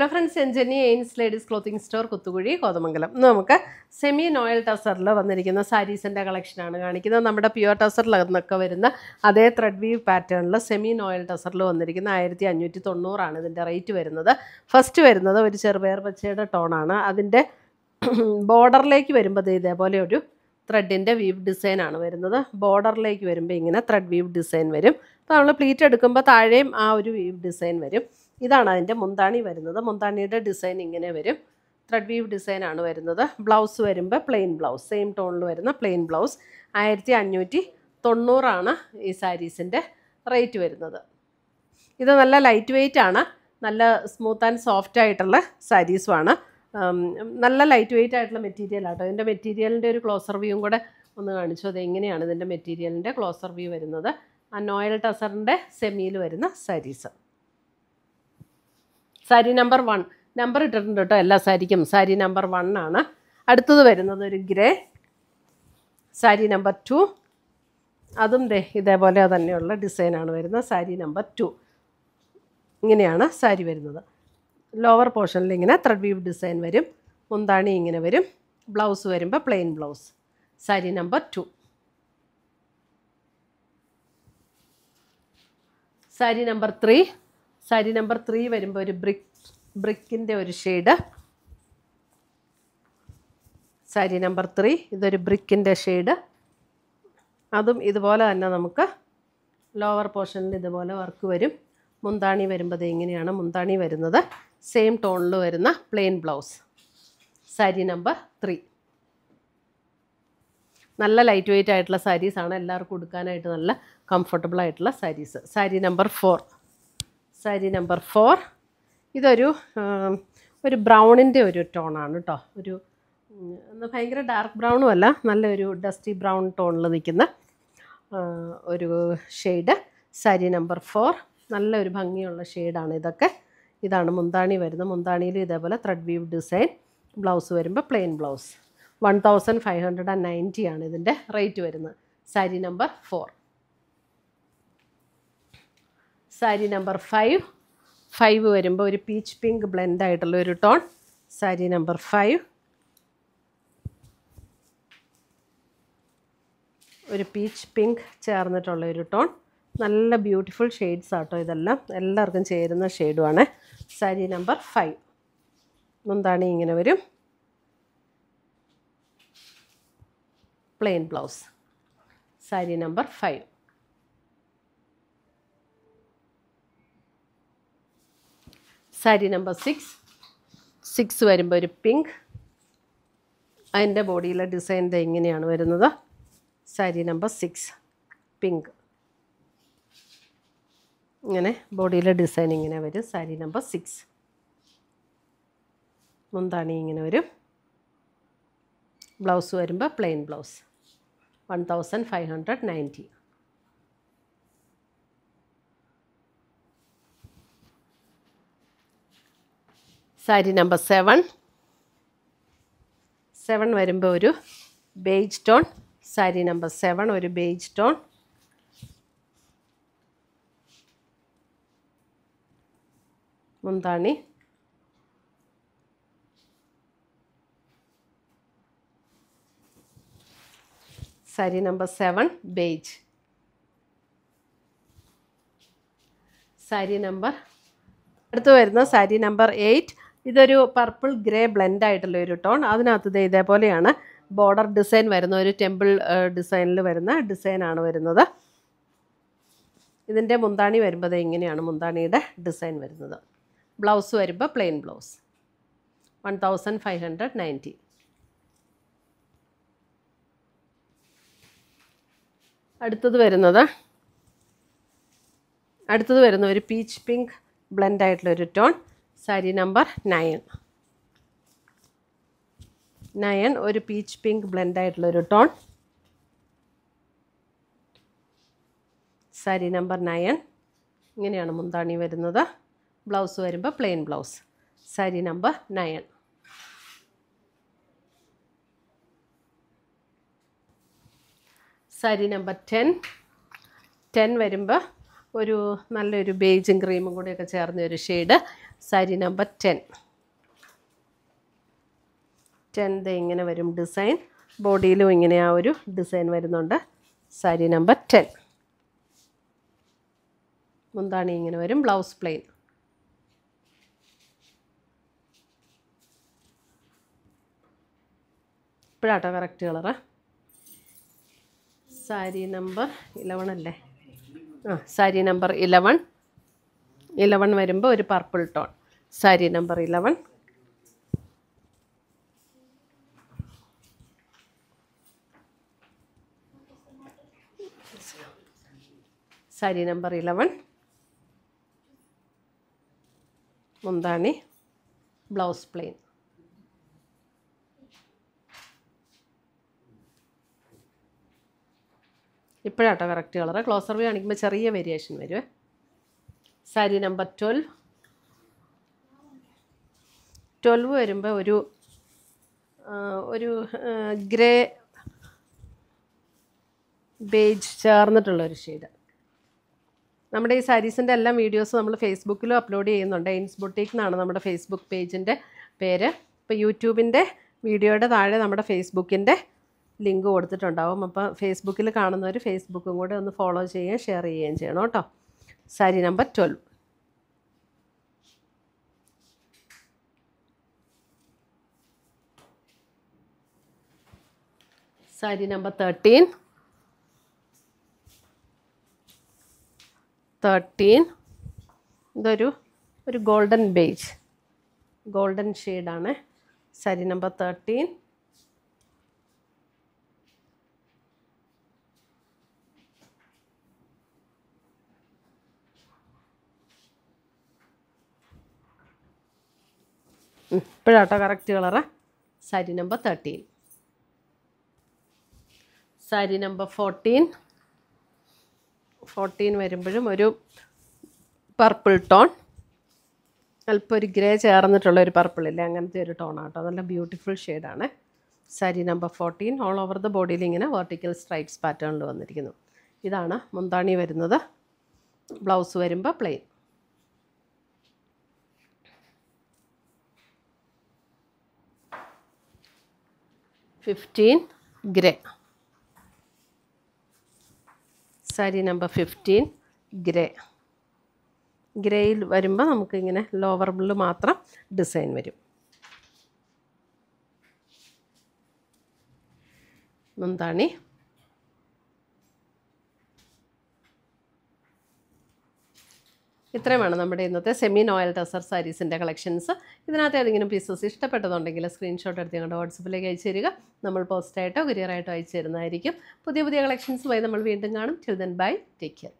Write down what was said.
hello friends എഞ്ചനി എയിൻസ് ladies clothing store Kuthukuzhi Kothamangalam ഇന്ന് നമുക്ക് സെമി നോയൽ ടസറിൽ വന്നിരിക്കുന്ന സാരീസിൻ്റെ കളക്ഷനാണ് കാണിക്കുന്നത് നമ്മുടെ പ്യുവർ ടസറിൽ നിന്നൊക്കെ വരുന്ന അതേ ത്രെഡ് വീവ് പാറ്റേണിൽ സെമി നോയൽ ടസറിൽ വന്നിരിക്കുന്ന ആയിരത്തി അഞ്ഞൂറ്റി തൊണ്ണൂറാണ് ഇതിൻ്റെ റേറ്റ് വരുന്നത് ഫസ്റ്റ് വരുന്നത് ഒരു ചെറുപയർ പച്ചയുടെ ടോണാണ് അതിൻ്റെ ബോർഡറിലേക്ക് വരുമ്പോൾ ഇതേപോലെ ഒരു ത്രെഡിൻ്റെ വീവ് ഡിസൈനാണ് വരുന്നത് ബോർഡറിലേക്ക് വരുമ്പോൾ ഇങ്ങനെ ത്രെഡ് വീവ് ഡിസൈൻ വരും അപ്പോൾ നമ്മൾ പ്ലീറ്റ് എടുക്കുമ്പോൾ താഴെയും ആ ഒരു വീവ് ഡിസൈൻ വരും ഇതാണ് അതിൻ്റെ മുന്താണി വരുന്നത് മുന്താണിയുടെ ഡിസൈൻ ഇങ്ങനെ വരും ത്രെഡ് വീവ് ഡിസൈനാണ് വരുന്നത് ബ്ലൗസ് വരുമ്പോൾ പ്ലെയിൻ ബ്ലൗസ് സെയിം ടോണിൽ വരുന്ന പ്ലെയിൻ ബ്ലൗസ് ആയിരത്തി അഞ്ഞൂറ്റി തൊണ്ണൂറാണ് ഈ സാരീസിൻ്റെ റേറ്റ് വരുന്നത് ഇത് നല്ല ലൈറ്റ് വെയ്റ്റ് ആണ് നല്ല സ്മൂത്ത് ആൻഡ് സോഫ്റ്റ് ആയിട്ടുള്ള സാരീസുമാണ് നല്ല ലൈറ്റ് വെയ്റ്റ് ആയിട്ടുള്ള മെറ്റീരിയൽ ആട്ടോ ഇതിൻ്റെ മെറ്റീരിയലിൻ്റെ ഒരു ക്ലോസർ വ്യൂവും കൂടെ ഒന്ന് കാണിച്ചു അത് എങ്ങനെയാണ് ഇതിൻ്റെ മെറ്റീരിയലിൻ്റെ ക്ലോസർ വ്യൂ വരുന്നത് ആ നോയൽ ടസറിൻ്റെ സെമിയിൽ വരുന്ന saris sari number one number ഇട്ടിട്ടുണ്ട് കേട്ടോ എല്ലാ സാരിക്കും സാരി നമ്പർ വൺ ആണ് അടുത്തത് വരുന്നത് ഒരു ഗ്രേ സാരി നമ്പർ ടു അതും ദേ ഇതേപോലെ തന്നെയുള്ള ഡിസൈനാണ് വരുന്നത് സാരി നമ്പർ ടു ഇങ്ങനെയാണ് സാരി വരുന്നത് ലോവർ പോർഷനിൽ ഇങ്ങനെ ത്രെഡ് വീവ് ഡിസൈൻ വരും മുന്താണി ഇങ്ങനെ വരും ബ്ലൗസ് വരുമ്പോൾ plain blouse sari number two sari number three sari number three വരുമ്പോൾ ഒരു ബ്രിക് ബ്രിക്കിൻ്റെ ഒരു ഷെയ്ഡ് സാരി നമ്പർ ത്രീ ഇതൊരു ബ്രിക്കിൻ്റെ ഷെയ്ഡ് അതും ഇതുപോലെ തന്നെ നമുക്ക് ലോവർ പോർഷനിൽ ഇതുപോലെ വർക്ക് വരും മുന്താണി വരുമ്പോൾ ഇങ്ങനെയാണ് മുന്താണി വരുന്നത് സെയിം ടോണിൽ വരുന്ന plain blouse sari number three നല്ല ലൈറ്റ് വെയിറ്റ് ആയിട്ടുള്ള സാരീസാണ് എല്ലാവർക്കും കൊടുക്കാനായിട്ട് നല്ല കംഫർട്ടബിൾ ആയിട്ടുള്ള saris sari number four sari number four ഇതൊരു ഒരു ബ്രൗണിൻ്റെ ഒരു ടോണാണ് കേട്ടോ ഒരു ഭയങ്കര ഡാർക്ക് ബ്രൗണും അല്ല നല്ലൊരു ഡസ്റ്റി ബ്രൗൺ ടോണിൽ നിൽക്കുന്ന ഒരു ഷെയ്ഡ് സാരി നമ്പർ ഫോർ നല്ലൊരു ഭംഗിയുള്ള ഷെയ്ഡാണ് ഇതൊക്കെ ഇതാണ് മുന്താണി വരുന്നത് മുന്താണിയിൽ ഇതേപോലെ ത്രെഡ് വീവ് ഡിസൈൻ ബ്ലൗസ് വരുമ്പോൾ plain blouse one thousand five hundred and ninety ആണ് ഇതിൻ്റെ റേറ്റ് വരുന്നത് sari number four sari number five five വരുമ്പോൾ ഒരു പീച്ച് പിങ്ക് ബ്ലെൻഡ് ആയിട്ടുള്ള ഒരു ടോൺ സാരി നമ്പർ ഫൈവ് ഒരു പീച്ച് പിങ്ക് ചേർന്നിട്ടുള്ള ഒരു ടോൺ നല്ല ബ്യൂട്ടിഫുൾ ഷെയ്ഡ്സ് ആട്ടോ ഇതെല്ലാം എല്ലാവർക്കും ചേരുന്ന ഷെയ്ഡുമാണ് സാരി നമ്പർ ഫൈവ് മുന്താണി ഇങ്ങനെ വരും plain blouse sari number five sari number six six വരുമ്പോൾ ഒരു പിങ്ക് അതിൻ്റെ ബോഡിയിലെ ഡിസൈൻ ദ ഇങ്ങനെയാണ് വരുന്നത് സാരി നമ്പർ സിക്സ് പിങ്ക് ഇങ്ങനെ ബോഡിയിലെ ഡിസൈൻ ഇങ്ങനെ വരും സാരി നമ്പർ സിക്സ് മുന്താണി ഇങ്ങനെ വരും ബ്ലൗസ് വരുമ്പോൾ plain blouse one thousand five hundred ninety sari number seven seven വരുമ്പോൾ ഒരു beige tone sari number seven ഒരു ബേജ് ടോൺ മുന്താണി sari number seven beige sari number അടുത്ത് വരുന്ന സാരി നമ്പർ എയ്റ്റ് ഇതൊരു പർപ്പിൾ ഗ്രേ ബ്ലെൻഡ് ആയിട്ടുള്ള ഒരു ടോൺ അതിനകത്ത് ഇതേപോലെയാണ് ബോർഡർ ഡിസൈൻ വരുന്ന ഒരു ടെമ്പിൾ ഡിസൈനിൽ വരുന്ന ഡിസൈനാണ് വരുന്നത് ഇതിൻ്റെ മുന്താണി വരുമ്പോൾ ഇങ്ങനെയാണ് മുന്താണിയുടെ ഡിസൈൻ വരുന്നത് ബ്ലൗസ് വരുമ്പോൾ plain blouse one thousand five hundred ninety അടുത്തത് വരുന്നത് അടുത്തത് വരുന്ന ഒരു പീച്ച് പിങ്ക് ബ്ലെൻഡ് ആയിട്ടുള്ള ഒരു tone sari number nine nine ഒരു പീച്ച് പിങ്ക് ബ്ലെൻഡ് ആയിട്ടുള്ള ഒരു ടോൺ സാരി നമ്പർ നയൻ ഇങ്ങനെയാണ് മുന്താണി വരുന്നത് ബ്ലൗസ് വരുമ്പോൾ plain blouse sari number nine sari number ten ten വരുമ്പോൾ ഒരു നല്ലൊരു ബേജും ക്രീമും കൂടെയൊക്കെ ചേർന്ന ഒരു shade sari number ten ten ഇങ്ങനെ വരും ഡിസൈൻ ബോഡിയിലും ഇങ്ങനെ ആ ഒരു ഡിസൈൻ വരുന്നുണ്ട് സാരി നമ്പർ ടെൻ മുന്താണി ഇങ്ങനെ വരും ബ്ലൗസ് പ്ലെയിൻ ഇപ്പോഴാട്ടോ correct colour sari number eleven അല്ലേ ആ സാരി നമ്പർ ഇലവൺ ഇലവൺ വരുമ്പോൾ ഒരു purple tone sari number eleven sari number eleven മുന്താണി ബ്ലൗസ് പ്ലെയിൻ ഇപ്പോഴാട്ടോ കറക്റ്റ് കളറ് ക്ലോസർ വ്യൂ കാണിക്കുമ്പോൾ ചെറിയ വേരിയേഷൻ വരുമേ സാരി നമ്പർ ട്വൽവ് ട്വൽവ് വരുമ്പോൾ ഒരു ഒരു ഗ്രേ ബേജ് ചേർന്നിട്ടുള്ള ഒരു ഷെയ്ഡ് നമ്മുടെ ഈ സാരീസിൻ്റെ എല്ലാം വീഡിയോസ് നമ്മൾ ഫേസ്ബുക്കിലും അപ്ലോഡ് ചെയ്യുന്നുണ്ട് എയിൻസ് ബുട്ടീക്ക് എന്നാണ് നമ്മുടെ ഫേസ്ബുക്ക് പേജിൻ്റെ പേര് ഇപ്പോൾ യൂട്യൂബിൻ്റെ വീഡിയോയുടെ താഴെ നമ്മുടെ ഫേസ്ബുക്കിൻ്റെ ലിങ്ക് കൊടുത്തിട്ടുണ്ടാവും അപ്പോൾ ഫേസ്ബുക്കിൽ കാണുന്നവർ ഫേസ്ബുക്കും കൂടെ ഒന്ന് ഫോളോ ചെയ്യുകയും ഷെയർ ചെയ്യുകയും ചെയ്യണം കേട്ടോ sari number twelve sari number thirteen thirteen ഇതൊരു ഒരു ഗോൾഡൻ ബേജ് ഗോൾഡൻ ഷെയ്ഡാണ് സാരി നമ്പർ തേർട്ടീൻ ഇപ്പോഴാട്ടോ correct colour sari number thirteen sari number fourteen fourteen വരുമ്പോഴും ഒരു പർപ്പിൾ ടോൺ അല്പം ഒരു ഗ്രേ ചേർന്നിട്ടുള്ള ഒരു പർപ്പിളില്ലേ അങ്ങനത്തെ ഒരു ടോണാട്ടോ നല്ല ബ്യൂട്ടിഫുൾ ഷെയ്ഡാണ് sari number fourteen all over the ബോഡിയിൽ ഇങ്ങനെ വെർട്ടിക്കൽ സ്ട്രൈപ്സ് പാറ്റേണിൽ വന്നിരിക്കുന്നു ഇതാണ് മുന്താണി വരുന്നത് ബ്ലൗസ് വരുമ്പോൾ plain fifteen grey sari number fifteen grey ഗ്രേയിൽ വരുമ്പോൾ നമുക്കിങ്ങനെ ലോവർ ബില്ല് മാത്രം ഡിസൈൻ വരും നന്ദാണി ഇത്രയുമാണ് നമ്മുടെ ഇന്നത്തെ സെമി നോയൽ ടെസർ സാരീസിൻ്റെ കളക്ഷൻസ് ഇതിനകത്ത് ഏതെങ്കിലും പീസസ് ഇഷ്ടപ്പെട്ടതുണ്ടെങ്കിൽ സ്ക്രീൻഷോട്ട് എടുത്ത് ഞങ്ങളുടെ വാട്സപ്പിലേക്ക് അയച്ചു തരിക നമ്മൾ പോസ്റ്റായിട്ടോ കുരിയറായിട്ടോ അയച്ചു തരുന്നതായിരിക്കും പുതിയ പുതിയ കളക്ഷൻസുമായി നമ്മൾ വീണ്ടും കാണും ചിൽഡ്രൻ ബൈ ടേക്ക് കെയർ